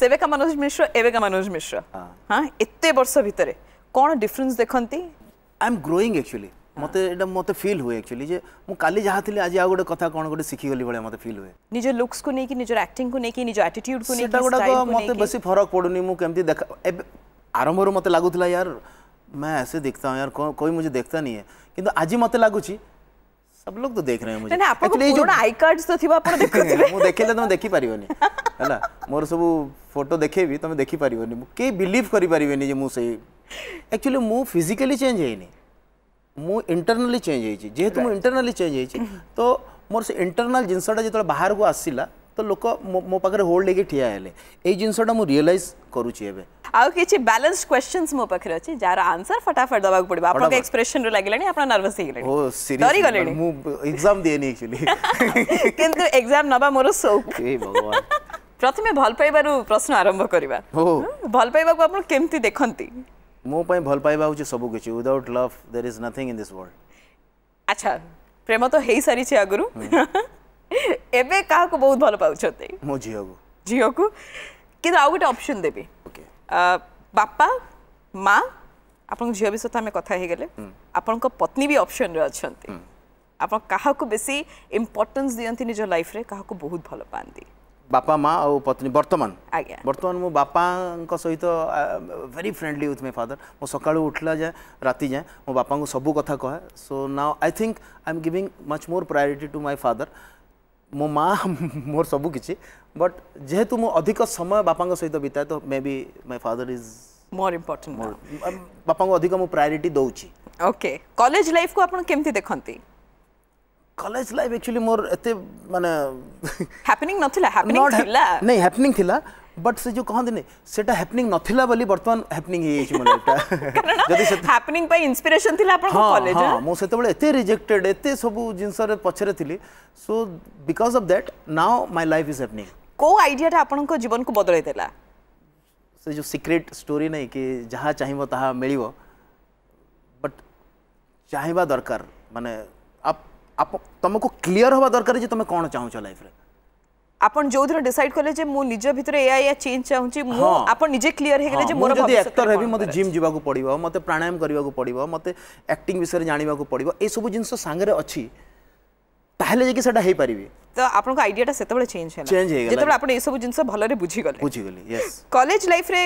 ସେବେକା ମନୋଜ ମିଶ୍ର ଏବେକା ମନୋଜ ମିଶ୍ର ହଁ ଏତେ ବର୍ଷ ଭିତରେ କ'ଣ ଡିଫରେନ୍ସ ଦେଖନ୍ତି ଆଇ ଏମ୍ ଗ୍ରୋଇଂ ଆକ୍ଚୁଆଲି মতো এটা মতে ফিল হয় একচুয়ালি যে মু কালি যাহা থিলি আজি আউ কথা কোন গোটে শিখি গলি বলে মতে ফিল হয় নিজ লুকস কো নেকি নিজ অ্যাক্টিং কো নেকি নিজ অ্যাটিটিউড কো নেকি সেটা তো মতে বেশি ফরক পড়ুনি মু কেমতি দেখা আরম্ভর মতে লাগুতলা ইয়ার মে এসে देखता हूँ यार को, कोई मुझे देखता नहीं है किंतु सब लोग तो देख रहे हैं मुझे ना आपको एक्चुअली जो आई कार्ड्स तो थिबो आपण देखुथिबे मु देखिले तुम तो देखि परिबोनी हला मोर सब फोटो देखेबी तुम तो देखि परिबोनी के बिलीव करि परिबेनी जे मु से एक्चुअली मु फिजिकली चेंज हेनी मु इंटरनली चेंज हेची जेहेतु मु इंटरनली चेंज हेची तो मोर से इंटरनल जिनसटा जेतोला बाहर को आसीला तो लोक मो पाखरे होल्ड लेके ठिया हेले ए जिनसटा मु रियलाइज करू छी एबे ଆଉ କିଛି ବାଲାନ୍ସ କ୍ୱେଶ୍ଚନ୍ସ ମୋ ପାଖରେ ଅଛି ଯାହାର ଆନ୍ସର ଫଟାଫଟ ଦେବାକୁ ପଡ଼ିବ ଆପଣଙ୍କ ଏକ୍ସପ୍ରେସନରୁ ଲାଗିଲାଣି ଆପଣ ନର୍ଭସ୍ ହେଇଗଲେଣି ଓ ଡରି ଗଲେଣି ମୁଁ ଏକ୍ଜାମ ଦିଏନି ଆକ୍ଚୁଆଲି କିନ୍ତୁ ଏକ୍ଜାମ ନବା ମୋର ସଉକ ଏ ଭଗବାନ ପ୍ରଥମେ ଭଲ ପାଇବାରୁ ପ୍ରଶ୍ନ ଆରମ୍ଭ କରିବା ଭଲ ପାଇବାକୁ ଆପଣ କେମିତି ଦେଖନ୍ତି ମୋ ପାଇଁ ଭଲ ପାଇବା ହେଉଛି ସବୁକିଛି without love there is nothing in this world ଆଚ୍ଛା ପ୍ରେମ ତ ହେଇସାରିଛି ଆଗରୁ ଏବେ କାହାକୁ ବହୁତ ଭଲ ପାଉଛନ୍ତି ମୋ ଝିଅକୁ ଝିଅକୁ କିନ୍ତୁ ଆଉ ଗୋଟେ ଅପସନ୍ ଦେବି ବାପା ମା ଆପଣଙ୍କ ଝିଅ ବି ସହିତ ଆମେ କଥା ହେଇଗଲେ ଆପଣଙ୍କ ପତ୍ନୀ ବି ଅପସନରେ ଅଛନ୍ତି ଆପଣ କାହାକୁ ବେଶୀ ଇମ୍ପୋର୍ଟାନ୍ସ ଦିଅନ୍ତି ନିଜ ଲାଇଫରେ କାହାକୁ ବହୁତ ଭଲ ପାଆନ୍ତି ବାପା ମା ଆଉ ପତ୍ନୀ ବର୍ତ୍ତମାନ ଆଜ୍ଞା ବର୍ତ୍ତମାନ ମୋ ବାପାଙ୍କ ସହିତ very friendly with my father ମୁଁ ସକାଳୁ ଉଠିଲା ଯାଏ ରାତି ଯାଏଁ ମୋ ବାପାଙ୍କୁ ସବୁ କଥା କହେ so now I think I am giving much more priority to my father ମୋ ମା' ମୋର ସବୁକିଛି ବଟ୍ ଯେହେତୁ ମୁଁ ଅଧିକ ସମୟ ବାପାଙ୍କ ସହିତ ବିତାଏ ତ maybe my father is more important ବାପାଙ୍କୁ ଅଧିକ ମୁଁ ପ୍ରାୟୋରିଟି ଦେଉଛି ଓକେ କଲେଜ ଲାଇଫକୁ ଆପଣ କେମିତି ଦେଖନ୍ତି কলেজ লাইফ একচুয়ালি মোর এতে মানে হ্যাপেনিং নথিলা হ্যাপেনিং থিলা ନାଇଁ হ্যাপেনিং ଥିଲା बट से जो कहते ने सेटा हैपनिंग नथिला बोली वर्तमान हैपनिंग हे छि मनटा जदी से हैपनिंग पर इंस्पिरेशन थिला अपन कॉलेज हां मो सेते तो बले एते रिजेक्टेड एते सब जिंस रे पछरे थिली so because of that now my life is happening को आईडिया था को जीवन को बदल देला से जो सीक्रेट स्टोरी नहीं कि जहां चाहिबो तहां मिलिवो बट चाहिबा दरकार माने आप आप तुमको क्लियर होबा दरकार जे तुम कोन चाहौ छ लाइफ रे আপন যোদিন ডিসাইড কলে যে মু নিজ ভিতরে এয়া এয়া চেঞ্জ চাহুচি মু আপন নিজে ক্লিয়ার হে গলে যে মোর যদি অ্যাক্টর হেবি মতে জিম জিবাকু পড়িব মতে প্রাণায়াম করিবাকু পড়িব মতে অ্যাক্টিং বিষয়ে জানিবাকু পড়িব এই সব জিনিস সাঙ্গরে অছি তাহলে যে কি সেটা হেই পারিবি তো আপনার আইডিয়াটা সেতবেলে চেঞ্জ হেলা চেঞ্জ হে গলা যেতবেলে আপন এই সব জিনিস ভালরে বুঝি গলে বুঝি গলি यस কলেজ লাইফ রে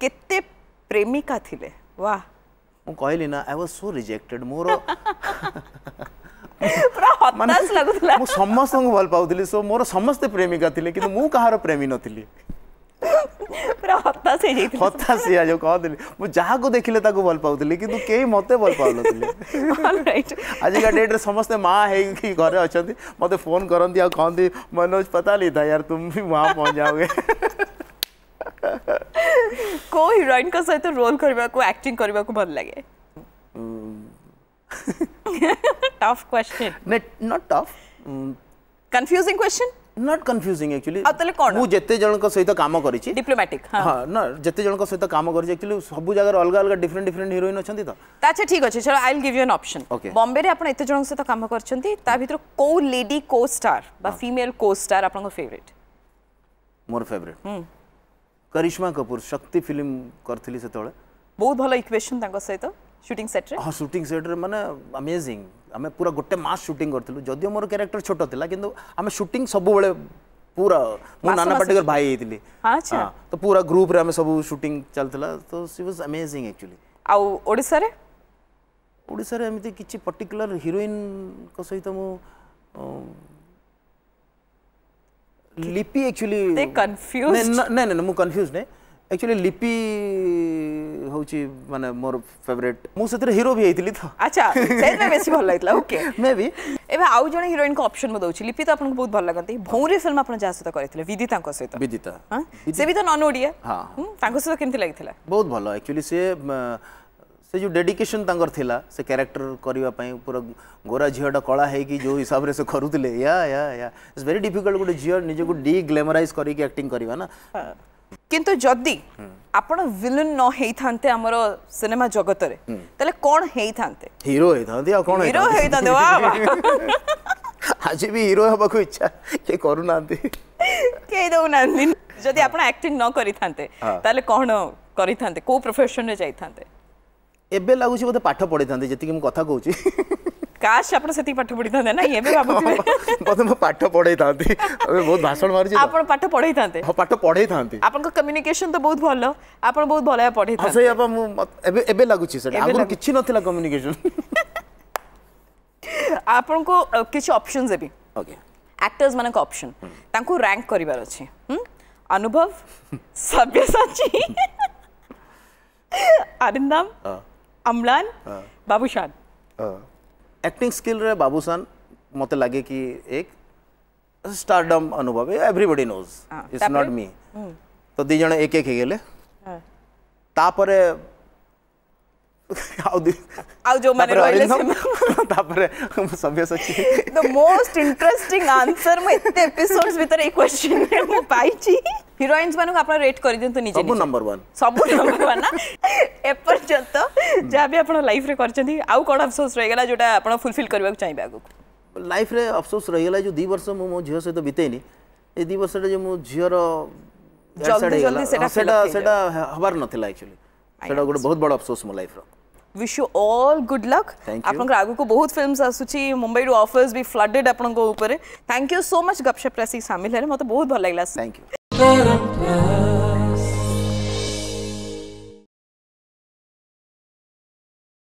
কেতে প্রেমিকা থিলে বাহ মু কইলি না আই ওয়াজ সো রিজেক্টেড মোর পুরা ହତାଶ ଲାଗୁଥିଲା ମୁଁ ସମସ୍ତଙ୍କୁ ଭଲ ପାଉଥିଲି ସୋ ମୋର ସମସ୍ତେ ପ୍ରେମିକା ଥିଲେ କିନ୍ତୁ ମୁଁ କାହାର ପ୍ରେମୀ ନଥିଲି ପୁରା ହତାଶ ହେଇଯାଇଥିଲି ହତାଶ ହେଇଆ ଯୋଉ କହୁଥିଲି ମୁଁ ଯାହାକୁ ଦେଖିଲେ ତାକୁ ଭଲ ପାଉଥିଲି କିନ୍ତୁ କେହି ମୋତେ ଭଲ ପାଉନଥିଲେ ଆଜିକା ଡେଟ୍ରେ ସମସ୍ତେ ମା ହେଇକି ଘରେ ଅଛନ୍ତି ମୋତେ ଫୋନ୍ କରନ୍ତି ଆଉ କହନ୍ତି ମନୋଜ ପତା ଲିତା ୟାର ତୁମ ବି ମା ପହଞ୍ଚ ଯାଓଗେ କୋଉ ହିରୋଇନ୍ଙ୍କ ସହିତ ରୋଲ୍ କରିବାକୁ ଆକ୍ଟିଂ କରିବାକୁ ଭଲ ଲାଗେ tough question. Not, not tough. Mm. Confusing question? Not confusing actually ଆଉ ତାହେଲେ କ'ଣ ମୁଁ ଯେତେ ଜଣଙ୍କ ସହିତ କାମ କରିଛି ଡିପ୍ଲୋମାଟିକ୍ ହଁ ନ ଯେତେ ଜଣଙ୍କ ସହିତ କାମ କରିଛି ଆକ୍ଚୁଆଲି ସବୁ ଜାଗାରେ ଅଲଗା ଅଲଗା ଡିଫରେଣ୍ଟ ଡିଫରେଣ୍ଟ ହିରୋଇନ୍ ଅଛନ୍ତି ତ ଆଚ୍ଛା ଠିକ୍ ଅଛି ଛାଡ଼ I give you an option ବମ୍ବେରେ ଆପଣ ଏତେ ଜଣଙ୍କ ସହିତ କାମ କରିଛନ୍ତି ତା ଭିତରୁ କୋଉ ଲେଡି କୋ ଷ୍ଟାର ବା ଫିମେଲ୍ କୋ ଷ୍ଟାର ଆପଣଙ୍କ ଫେଭରେଟ୍ ମୋର ଫେଭରେଟ୍ କରିଶ୍ମା କପୁର ଶକ୍ତି ଫିଲ୍ମ କରିଥିଲି ସେତେବେଳେ ବହୁତ ଭଲ ଇକ୍ୱେସନ୍ ତାଙ୍କ ସହିତ ସୁଟିଂ ସେଟ୍ରେ ହଁ ସୁଟିଂ ସେଟ୍ରେ ମାନେ ଆମେଜିଂ आम पूरा गोटे मास सुटिंग करूँ जदिव मोर क्यारेक्टर छोटा कि आम सुटिंग सबुबले पूरा मो नाना पाटेकर भाई होती अच्छा हाँ, तो पूरा ग्रुप रे सब सुटिंग चलता तो सी वाज अमेजिंग एक्चुअली आउ ओडिसा रे ओडिसा रे एमिति किछि पर्टिकुलर हीरोइन को सहित मो लिपि एक्चुअली दे कंफ्यूज नहीं नहीं मु कंफ्यूज नहीं एक्चुअली लिपि हूँ मानते मोर फेवरेट मुझे हिरो भी होती तो अच्छा बेस भल लगी ओके मे भी एवं आउ जो हिरोइन को अप्सन मुझे दूसरी लिपि तो आपको बहुत भल लगती भौरी फिल्म आपने जहाँ सहित करते विदिता सहित विदिता से भी तो नन ओडिया सहित कमी लगी बहुत भल एक्चुअली सी से जो डेडिकेशन तर से क्यारेक्टर करने पूरा गोरा झीटा कला है कि जो हिसाब से करूँ या या या इट्स वेरी डिफिकल्ट गोटे झील निजी ग्लैमराइज करना କିନ୍ତୁ ଯଦି ଆପଣ ଭିଲନ ନ ହେଇଥାନ୍ତେ ଆମର ସିନେମା ଜଗତରେ ତାହେଲେ କ'ଣ ହେଇଥାନ୍ତେ ହିରୋ ହେଇଥାନ୍ତି ଆଉ କ'ଣ ହିରୋ ହେଇଥାନ୍ତେ ଆଜି ବି ହିରୋ ହେବାକୁ ଇଚ୍ଛା କିଏ କରୁନାହାନ୍ତି କେହି ଦେଉନାହାନ୍ତି ଯଦି ଆପଣ ଆକ୍ଟିଂ ନ କରିଥାନ୍ତେ ତାହେଲେ କ'ଣ କରିଥାନ୍ତେ କୋଉ ପ୍ରଫେସନରେ ଯାଇଥାନ୍ତେ ଏବେ ଲାଗୁଛି ବୋଧେ ପାଠ ପଢ଼ିଥାନ୍ତି ଯେତିକି ମୁଁ କଥା କହୁଛି କାଶ ଆପଣ ସେତିକି ପାଠ ପଢିଥାନ୍ତେ ନା ଏବେ ଭାବୁଥିବେ ବୋଧେ ମୁଁ ପାଠ ପଢେଇଥାନ୍ତି ଏବେ ବହୁତ ଭାଷଣ ମାରୁଛି ଆପଣ ପାଠ ପଢେଇଥାନ୍ତେ ହଁ ପାଠ ପଢେଇଥାନ୍ତି ଆପଣଙ୍କ କମ୍ୟୁନିକେସନ୍ ତ ବହୁତ ଭଲ ଆପଣ ବହୁତ ଭଲ ପଢେଇଥାନ୍ତି ସେଇ ବାପା ମୁଁ ଏବେ ଏବେ ଲାଗୁଛି ସେଟା ଆଗରୁ କିଛି ନଥିଲା କମ୍ୟୁନିକେସନ୍ ଆପଣଙ୍କୁ କିଛି ଅପସନ୍ ଦେବି ଓକେ ଆକ୍ଟର୍ସ ମାନଙ୍କ ଅପସନ୍ ତାଙ୍କୁ ରାଙ୍କ କରିବାର ଅଛି ଅନୁଭବ ସବ୍ୟସାଚୀ ଆରିନ୍ଦାମ ଅମ୍ଲାନ ବାବୁଶାନ एक्टिंग स्किल रे बाबूसान मते लगे कि एक stardom Anubhav everybody knows it's not me तो दी जन एक एक हो गले हाँ। तापर आउ जो माने रहले से तापर सभ्यसाची द मोस्ट इंटरेस्टिंग आंसर मैं इतने एपिसोड्स भीतर एक क्वेश्चन रे पाई छी हीरोइंस मानु आपन रेट कर दियंतु निजे सब नंबर 1 सब नंबर 1 ना এপর্যন্ত যা বি আপনার লাইফরে করছেন আউ কোন আফসোস রহিগলা যেটা আপনার ফুলফিল করবাক চাইবে আগুক লাইফরে আফসোস রহিগলা যে 2 বর্ষ মু মো ঝিও সহিত বিতেইনি এই 2 বর্ষটা যে মু ঝিওর জলদি জলদি সেটা সেটা হবার নথিলা একচুয়ালি সেটা গোটে বহুত বড় আফসোস মো লাইফর wish you all good luck आपंकर आगु को बहुत फिल्म्स आसुची मुंबई रु ऑफर्स भी फ्लडेड आपन को ऊपर थैंक यू सो मच गपशप रसी शामिल है मते बहुत भल लागला थैंक यू